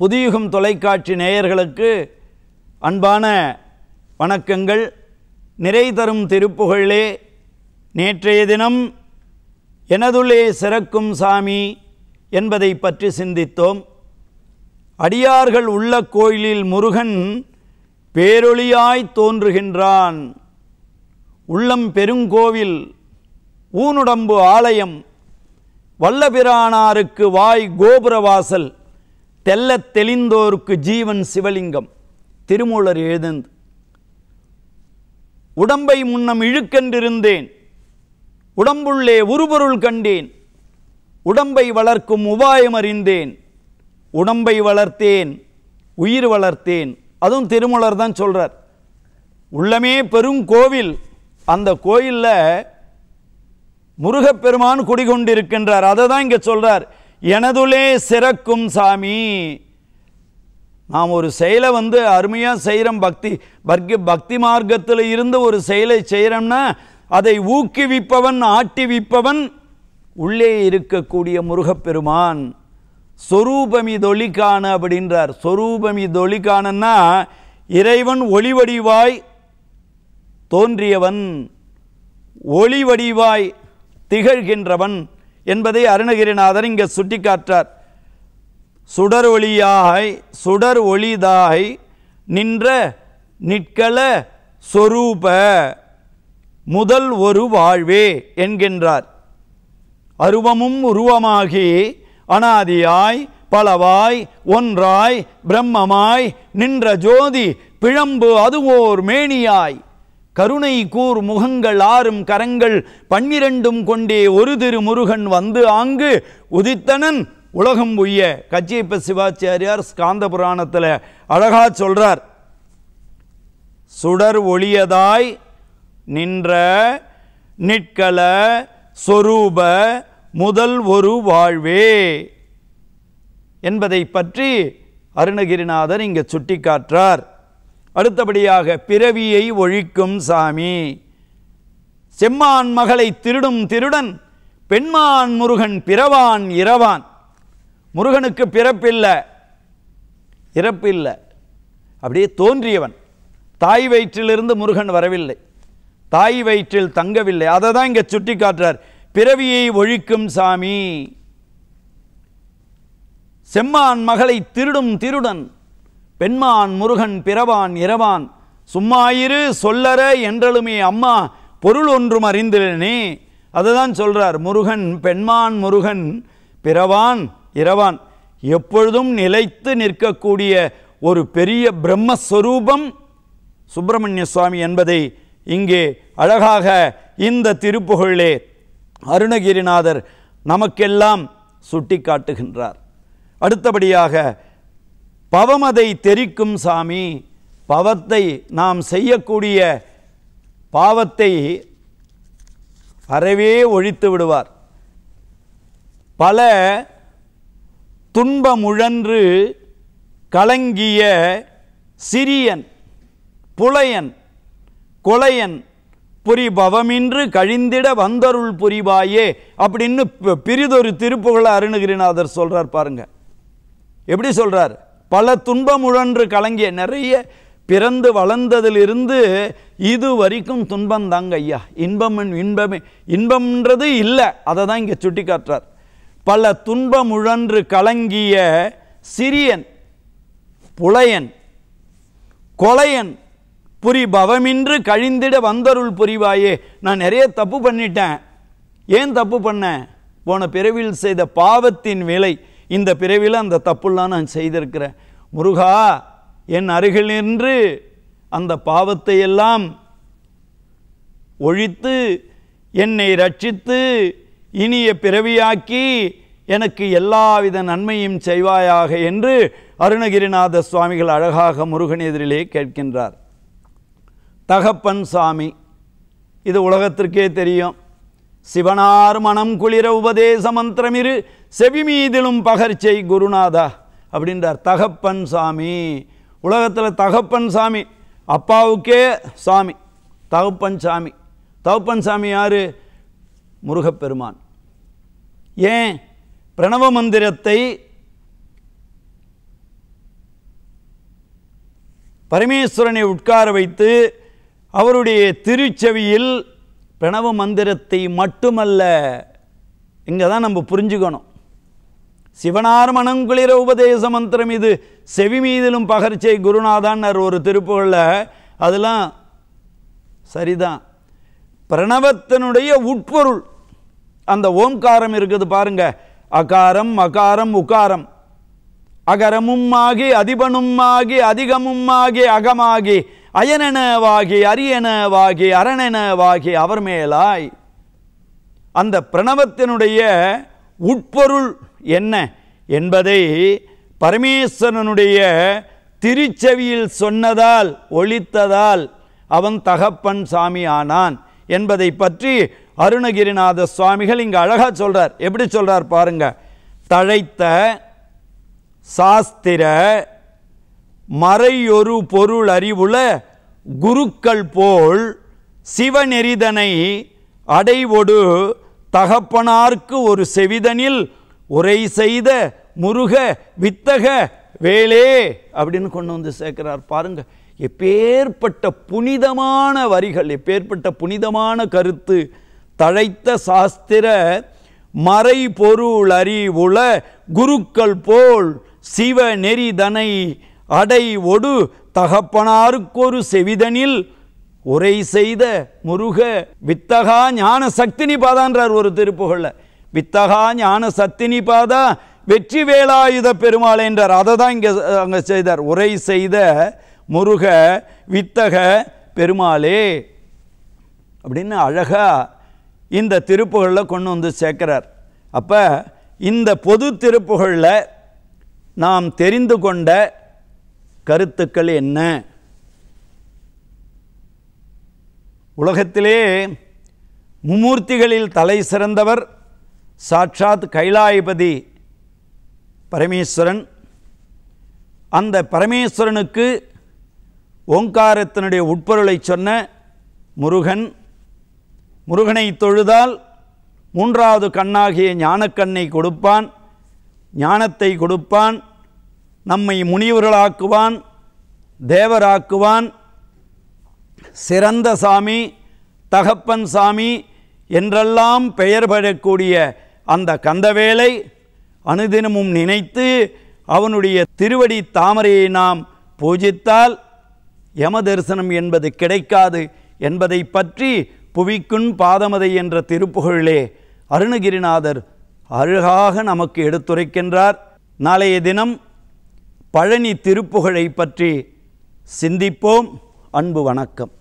புதியுகம் தொலைக்காட்சி நேயர்களுக்கு அன்பான வணக்கங்கள் நிறை தரும் திருப்புகழே நேற்றைய தினம் எனதுள்ளே சிறக்கும் சாமி என்பதை பற்றி சிந்தித்தோம் அடியார்கள் உள்ள கோயிலில் முருகன் பேரொளியாய் தோன்றுகின்றான் உள்ளம் பெருங்கோவில் ஊனுடம்பு ஆலயம் வல்லபிரானாருக்கு வாய் கோபுரவாசல் தெல்ல தெளிந்தோருக்கு ஜீவன் சிவலிங்கம் திருமூலர் எழுதந்து உடம்பை முன்னம் இழுக்கென்றிருந்தேன் உடம்புள்ளே உருபொருள் கண்டேன் உடம்பை வளர்க்கும் உபாயம் அறிந்தேன் உடம்பை வளர்த்தேன் உயிர் வளர்த்தேன் அதுவும் திருமூலர் தான் சொல்கிறார் உள்ளமே பெரும் கோவில் அந்த கோயிலில் முருகப்பெருமான் குடிகொண்டிருக்கின்றார் அதை தான் இங்கே சொல்கிறார் எனதுலே சிறக்கும் சாமி நாம் ஒரு செயலை வந்து அருமையாக செய்கிறோம் பக்தி பக்தி பக்தி மார்க்கத்தில் இருந்து ஒரு செயலை செய்கிறோம்னா அதை ஊக்குவிப்பவன் ஆட்டிவிப்பவன் உள்ளே இருக்கக்கூடிய முருகப்பெருமான் சொரூபமி தொழிகான அப்படின்றார் சொரூபமி தொழிகானன்னா இறைவன் ஒளிவடிவாய் தோன்றியவன் ஒளிவடிவாய் திகழ்கின்றவன் என்பதை அருணகிரிநாதர் இங்கே சுட்டிக்காட்டார் சுடர் ஒளியாய் சுடர் ஒளிதாய் நின்ற நிற்கல சொரூப முதல் ஒரு வாழ்வே என்கின்றார் அருவமும் உருவமாகி அனாதியாய் பலவாய் ஒன்றாய் பிரம்மமாய் நின்ற ஜோதி பிழம்பு அதுவோர் மேனியாய் கருணை கூர் முகங்கள் ஆறும் கரங்கள் பன்னிரண்டும் கொண்டே ஒரு திரு முருகன் வந்து ஆங்கு உதித்தனன் உலகம் உய்ய கச்சியப்ப சிவாச்சாரியார் ஸ்காந்த புராணத்தில் அழகா சொல்றார் சுடர் ஒளியதாய் நின்ற நிற்கல சொரூப முதல் ஒரு வாழ்வே என்பதை பற்றி அருணகிரிநாதர் இங்கே சுட்டிக்காற்றார் அடுத்தபடியாக பிறவியை ஒழிக்கும் சாமி செம்மான் மகளை திருடும் திருடன் பெண்மான் முருகன் பிறவான் இரவான் முருகனுக்கு பிறப்பில்லை இறப்பில்லை அப்படியே தோன்றியவன் தாய் வயிற்றிலிருந்து முருகன் வரவில்லை தாய் வயிற்றில் தங்கவில்லை அதை தான் இங்கே சுட்டி காட்டுறார் பிறவியை ஒழிக்கும் சாமி செம்மான் மகளை திருடும் திருடன் பெண்மான் முருகன் பிறவான் இரவான் சும்மாயிரு சொல்லற என்றலுமே அம்மா பொருள் ஒன்றும் அறிந்திருனே அதுதான் சொல்கிறார் முருகன் பெண்மான் முருகன் பிறவான் இரவான் எப்பொழுதும் நிலைத்து நிற்கக்கூடிய ஒரு பெரிய பிரம்மஸ்வரூபம் சுப்பிரமணிய சுவாமி என்பதை இங்கே அழகாக இந்த திருப்புகழே அருணகிரிநாதர் நமக்கெல்லாம் சுட்டி காட்டுகின்றார் அடுத்தபடியாக பவமதை தெரிக்கும் சாமி பவத்தை நாம் செய்யக்கூடிய பாவத்தை அறவே ஒழித்து விடுவார் பல துன்பமுழன்று கலங்கிய சிறியன் புலையன் கொலையன் புரிபவமின்று கழிந்திட வந்தருள் புரிவாயே அப்படின்னு பிரிதொரு திருப்புகளை அருணகிரிநாதர் சொல்கிறார் பாருங்க எப்படி சொல்கிறார் பல துன்பமுழன்று கலங்கிய நிறைய பிறந்து வளர்ந்ததிலிருந்து இது வரைக்கும் துன்பம் தாங்க ஐயா இன்பம் இன்பமே இன்பம்ன்றது இல்லை அதை தான் இங்கே சுட்டி காட்டுறார் பல துன்பமுழன்று கலங்கிய சிறியன் புலையன் கொலையன் புரி பவமின்று கழிந்திட வந்தருள் புரிவாயே நான் நிறைய தப்பு பண்ணிட்டேன் ஏன் தப்பு பண்ண போன பிறவியில் செய்த பாவத்தின் விலை இந்த பிறவியில் அந்த தப்புலாம் நான் செய்திருக்கிறேன் முருகா என் அருகில் நின்று அந்த பாவத்தை எல்லாம் ஒழித்து என்னை ரட்சித்து இனிய பிறவியாக்கி எனக்கு எல்லாவித நன்மையும் செய்வாயாக என்று அருணகிரிநாத சுவாமிகள் அழகாக முருகன் எதிரிலே கேட்கின்றார் தகப்பன் சாமி இது உலகத்திற்கே தெரியும் சிவனார் மனம் குளிர உபதேச மந்திரமிரு செவிமீதிலும் பகர்ச்சை குருநாதா அப்படின்றார் தகப்பன் சாமி உலகத்தில் தகப்பன் சாமி அப்பாவுக்கே சாமி தகப்பன் சாமி தகப்பன் சாமி யார் முருகப்பெருமான் ஏன் பிரணவ மந்திரத்தை பரமேஸ்வரனை உட்கார வைத்து அவருடைய திருச்செவியில் பிரணவ மந்திரத்தை மட்டுமல்ல இங்கே தான் நம்ம புரிஞ்சுக்கணும் சிவனார் மனங்குளிர உபதேச மந்திரம் இது செவி மீதிலும் பகர்ச்சை குருநாதான்னர் ஒரு திருப்புகளில் அதெல்லாம் சரிதான் பிரணவத்தினுடைய உட்பொருள் அந்த ஓம்காரம் இருக்குது பாருங்க அகாரம் அகாரம் உக்காரம் அகரமும் ஆகி அதிபனும் ஆகி அதிகமும் ஆகி அகமாகி அயனெனவாகி அரியனவாகி அரணனவாகி அவர் மேலாய் அந்த பிரணவத்தினுடைய உட்பொருள் என்ன என்பதை பரமேஸ்வரனுடைய திருச்செவியில் சொன்னதால் ஒழித்ததால் அவன் தகப்பன் சாமி ஆனான் என்பதை பற்றி அருணகிரிநாத சுவாமிகள் இங்கே அழகாக சொல்கிறார் எப்படி சொல்கிறார் பாருங்க தழைத்த சாஸ்திர மறையொரு பொருள் அறிவுல குருக்கள் போல் சிவநெறிதனை அடைவொடு தகப்பனார்க்கு ஒரு செவிதனில் உரை செய்த முருக வித்தக வேலே அப்படின்னு கொண்டு வந்து சேர்க்கிறார் பாருங்க எப்பேற்பட்ட புனிதமான வரிகள் எப்பேற்பட்ட புனிதமான கருத்து தழைத்த சாஸ்திர மறை பொருள் அறிவுள குருக்கள் போல் சிவ நெறிதனை அடை ஒடு தகப்பனாருக்கொரு செவிதனில் உரை செய்த முருக வித்தகா ஞான சக்தினி பாதான்றார் ஒரு திருப்புகழ வித்தகா ஞான சக்தினி பாதா வெற்றி வேலாயுத பெருமாள் என்றார் அதை தான் இங்கே அங்கே செய்தார் உரை செய்த முருக வித்தக பெருமாளே அப்படின்னு அழகாக இந்த திருப்புகளில் கொண்டு வந்து சேர்க்கிறார் அப்போ இந்த பொது திருப்புகளில் நாம் தெரிந்து கொண்ட கருத்துக்கள் என்ன உலகத்திலே மும்மூர்த்திகளில் தலை சிறந்தவர் சாட்சாத் கைலாயபதி பரமேஸ்வரன் அந்த பரமேஸ்வரனுக்கு ஓங்காரத்தினுடைய உட்பொருளை சொன்ன முருகன் முருகனை தொழுதால் மூன்றாவது கண்ணாகிய ஞானக்கண்ணை கொடுப்பான் ஞானத்தை கொடுப்பான் நம்மை முனிவர்களாக்குவான் தேவராக்குவான் சிறந்த சாமி தகப்பன் சாமி என்றெல்லாம் பெயர் பெறக்கூடிய அந்த கந்தவேலை அனுதினமும் நினைத்து அவனுடைய திருவடி தாமரையை நாம் பூஜித்தால் யம தரிசனம் என்பது கிடைக்காது என்பதை பற்றி புவிக்குண் பாதமதை என்ற திருப்புகழிலே அருணகிரிநாதர் அழகாக நமக்கு எடுத்துரைக்கின்றார் நாளைய தினம் பழனி திருப்புகழை பற்றி சிந்திப்போம் அன்பு வணக்கம்